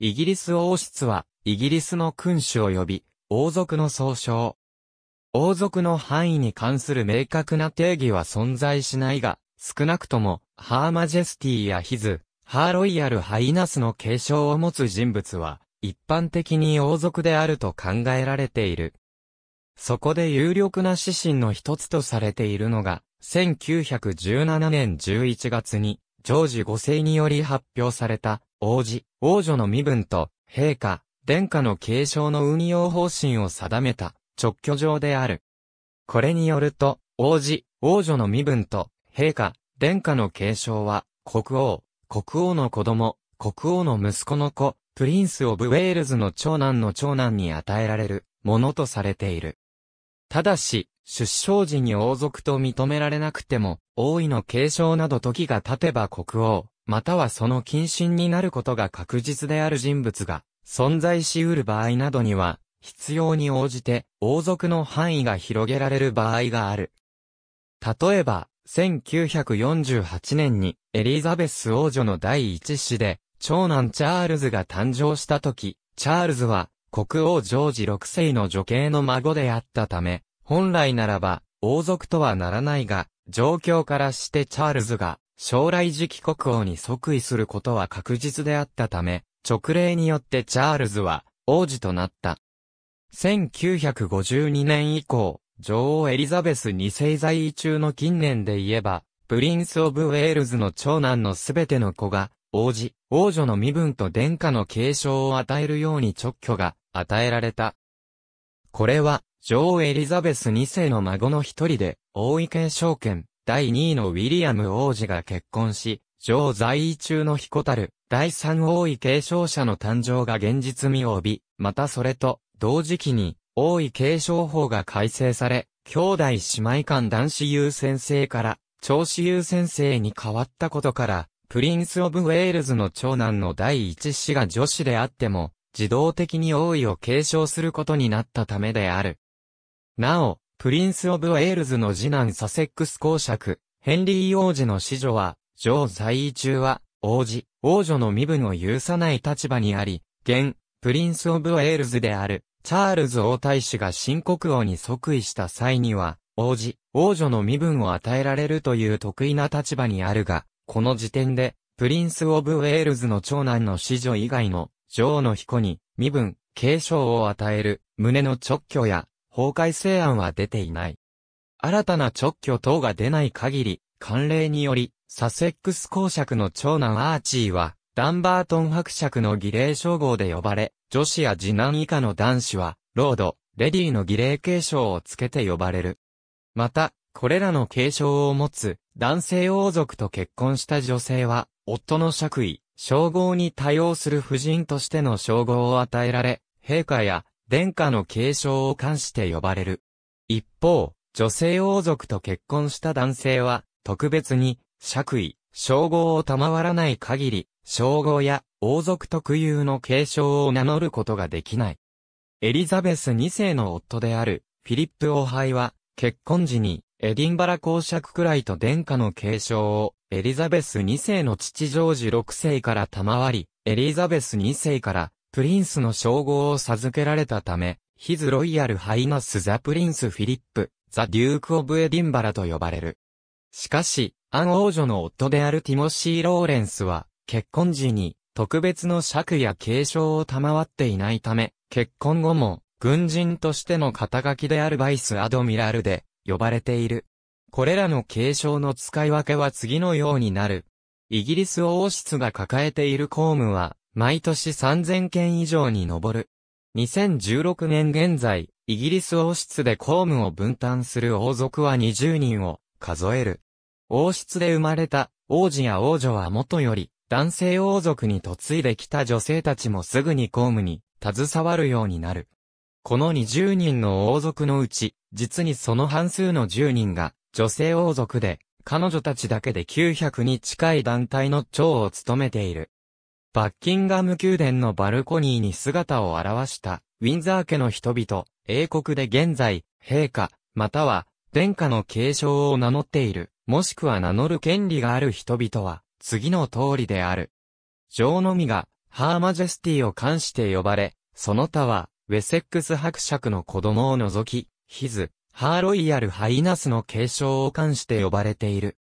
イギリス王室は、イギリスの君主を呼び、王族の総称。王族の範囲に関する明確な定義は存在しないが、少なくとも、ハーマジェスティやヒズ、ハーロイヤルハイナスの継承を持つ人物は、一般的に王族であると考えられている。そこで有力な指針の一つとされているのが、1917年11月に、ジョージ5世により発表された、王子、王女の身分と、陛下、殿下の継承の運用方針を定めた直居状である。これによると、王子、王女の身分と、陛下、殿下の継承は、国王、国王の子供、国王の息子の子、プリンス・オブ・ウェールズの長男の長男に与えられるものとされている。ただし、出生時に王族と認められなくても、王位の継承など時が経てば国王、またはその近親になることが確実である人物が存在し得る場合などには、必要に応じて王族の範囲が広げられる場合がある。例えば、1948年にエリザベス王女の第一子で、長男チャールズが誕生した時、チャールズは国王ジョージ6世の女系の孫であったため、本来ならば王族とはならないが、状況からしてチャールズが将来次期国王に即位することは確実であったため、直令によってチャールズは王子となった。1952年以降、女王エリザベス2世在位中の近年で言えば、プリンス・オブ・ウェールズの長男のすべての子が、王子、王女の身分と殿下の継承を与えるように直挙が与えられた。これは、女王エリザベス2世の孫の一人で、王位継承権、第2位のウィリアム王子が結婚し、上在位中の彦たる、第3王位継承者の誕生が現実味を帯び、またそれと、同時期に、王位継承法が改正され、兄弟姉妹間男子優先生から、長子優先生に変わったことから、プリンス・オブ・ウェールズの長男の第一子が女子であっても、自動的に王位を継承することになったためである。なお、プリンス・オブ・ウェールズの次男サセックス公爵、ヘンリー王子の子女は、女王在位中は、王子、王女の身分を許さない立場にあり、現、プリンス・オブ・ウェールズである、チャールズ王太子が新国王に即位した際には、王子、王女の身分を与えられるという得意な立場にあるが、この時点で、プリンス・オブ・ウェールズの長男の子女以外の、女王の彦に、身分、継承を与える、胸の直許や、法改正案は出ていない。新たな直挙等が出ない限り、慣例により、サセックス公爵の長男アーチーは、ダンバートン伯爵の儀礼称号で呼ばれ、女子や次男以下の男子は、ロード、レディーの儀礼継承をつけて呼ばれる。また、これらの継承を持つ、男性王族と結婚した女性は、夫の爵位、称号に対応する婦人としての称号を与えられ、陛下や殿下の継承を冠して呼ばれる。一方、女性王族と結婚した男性は、特別に、爵位、称号を賜らない限り、称号や王族特有の継承を名乗ることができない。エリザベス2世の夫である、フィリップ王杯は、結婚時に、エディンバラ公爵くらいと殿下の継承を、エリザベス2世の父ジョージ6世から賜り、エリザベス2世から、プリンスの称号を授けられたため、ヒズ・ロイヤル・ハイナス・ザ・プリンス・フィリップ、ザ・デューク・オブ・エディンバラと呼ばれる。しかし、アン王女の夫であるティモシー・ローレンスは、結婚時に特別の尺や継承を賜っていないため、結婚後も軍人としての肩書きであるバイス・アドミラルで呼ばれている。これらの継承の使い分けは次のようになる。イギリス王室が抱えている公務は、毎年3000件以上に上る。2016年現在、イギリス王室で公務を分担する王族は20人を数える。王室で生まれた王子や王女は元より男性王族に嫁いできた女性たちもすぐに公務に携わるようになる。この20人の王族のうち、実にその半数の10人が女性王族で、彼女たちだけで900に近い団体の長を務めている。バッキンガム宮殿のバルコニーに姿を現した、ウィンザー家の人々、英国で現在、陛下、または、殿下の継承を名乗っている、もしくは名乗る権利がある人々は、次の通りである。女王のみが、ハーマジェスティを冠して呼ばれ、その他は、ウェセックス伯爵の子供を除き、ヒズ、ハーロイヤルハイナスの継承を冠して呼ばれている。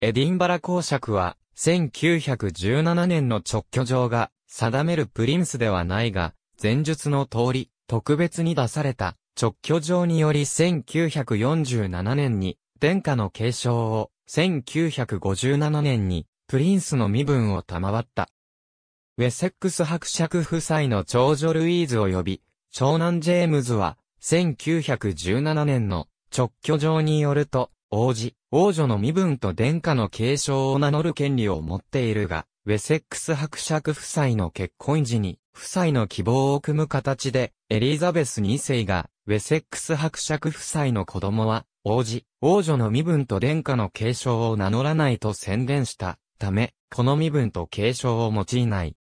エディンバラ公爵は、1917年の直居状が定めるプリンスではないが、前述の通り、特別に出された直居状により1947年に殿下の継承を、1957年にプリンスの身分を賜った。ウェセックス伯爵夫妻の長女ルイーズ及び、長男ジェームズは、1917年の直居状によると、王子、王女の身分と殿下の継承を名乗る権利を持っているが、ウェセックス伯爵夫妻の結婚時に、夫妻の希望を組む形で、エリザベス2世が、ウェセックス伯爵夫妻の子供は、王子、王女の身分と殿下の継承を名乗らないと宣言したため、この身分と継承を用いない。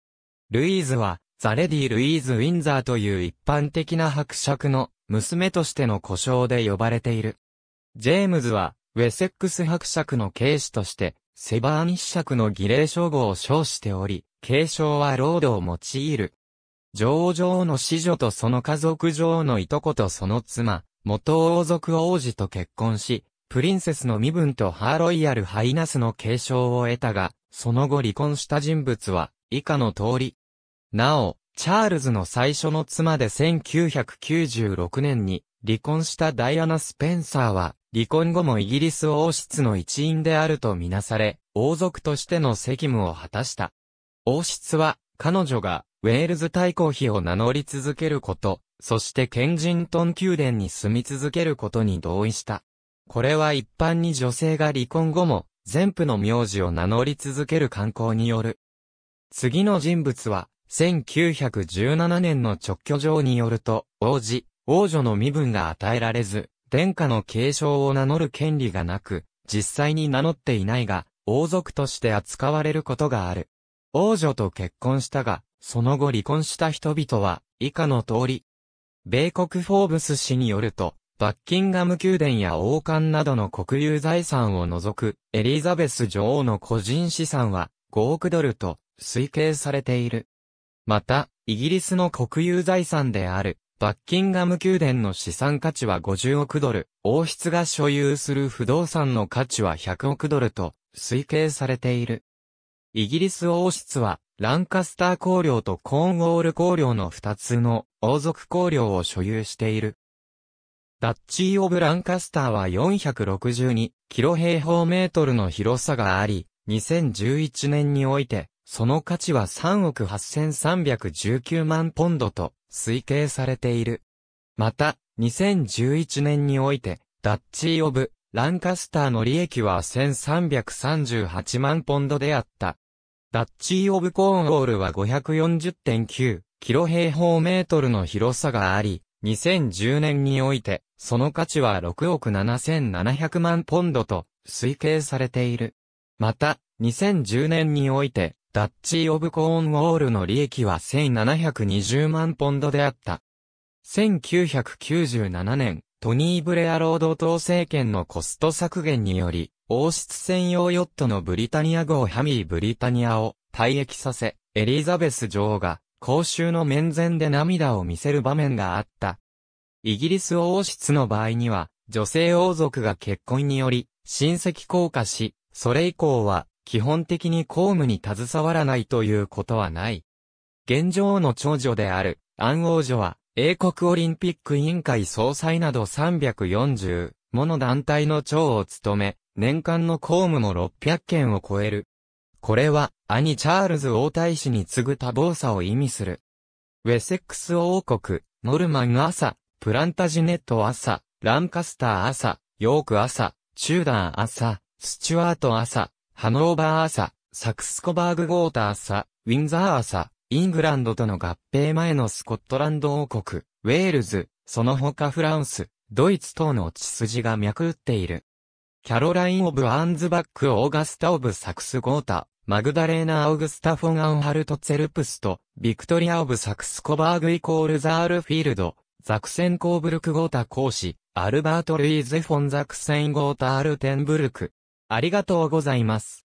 ルイーズは、ザ・レディ・ルイーズ・ウィンザーという一般的な伯爵の娘としての故障で呼ばれている。ジェームズは、ウェセックス伯爵の警視として、セバーニ爵の儀礼称号を称しており、継承はロードを用いる。女王女王の子女とその家族女王のいとことその妻、元王族王子と結婚し、プリンセスの身分とハーロイヤルハイナスの継承を得たが、その後離婚した人物は、以下の通り。なお、チャールズの最初の妻で1996年に離婚したダイアナ・スペンサーは、離婚後もイギリス王室の一員であるとみなされ、王族としての責務を果たした。王室は、彼女が、ウェールズ対抗費を名乗り続けること、そしてケンジントン宮殿に住み続けることに同意した。これは一般に女性が離婚後も、全部の名字を名乗り続ける慣行による。次の人物は、1917年の直居状によると、王子、王女の身分が与えられず、殿下の継承を名乗る権利がなく、実際に名乗っていないが、王族として扱われることがある。王女と結婚したが、その後離婚した人々は、以下の通り。米国フォーブス氏によると、バッキンガム宮殿や王冠などの国有財産を除く、エリザベス女王の個人資産は、5億ドルと推計されている。また、イギリスの国有財産である、バッキンガム宮殿の資産価値は50億ドル、王室が所有する不動産の価値は100億ドルと推計されている。イギリス王室は、ランカスター公領とコーンウォール公領の2つの王族公領を所有している。ダッチー・オブ・ランカスターは462キロ平方メートルの広さがあり、2011年において、その価値は3億8319万ポンドと推計されている。また、2011年において、ダッチー・オブ・ランカスターの利益は1338万ポンドであった。ダッチー・オブ・コーンウォールは540.9キロ平方メートルの広さがあり、2010年において、その価値は6億7700万ポンドと推計されている。また、2010年において、ダッチー・オブ・コーンウォールの利益は1720万ポンドであった。1997年、トニー・ブレア労働党政権のコスト削減により、王室専用ヨットのブリタニア号ハミー・ブリタニアを退役させ、エリザベス女王が公衆の面前で涙を見せる場面があった。イギリス王室の場合には、女性王族が結婚により、親戚降下し、それ以降は、基本的に公務に携わらないということはない。現状の長女である、アン王女は、英国オリンピック委員会総裁など340もの団体の長を務め、年間の公務も600件を超える。これは、兄チャールズ王太子に次ぐ多忙さを意味する。ウェセックス王国、ノルマン朝、プランタジネット朝、ランカスター朝、ヨーク朝、チューダー朝、スチュワート朝、ハノーバー朝、サクスコバーグゴーター朝、ウィンザー朝、イングランドとの合併前のスコットランド王国、ウェールズ、その他フランス、ドイツ等の血筋が脈打っている。キャロライン・オブ・アンズバック・オーガスタ・オブ・サクス・ゴータ、マグダレーナ・オグスタ・フォン・アンハルト・ツェルプスト、ビクトリア・オブ・サクスコバーグ・イコール・ザール・フィールド、ザクセン・コーブルク・ゴータ・講師、アルバート・ルイーズ・フォン・ザクセン・ゴータ・アルテンブルク、ありがとうございます。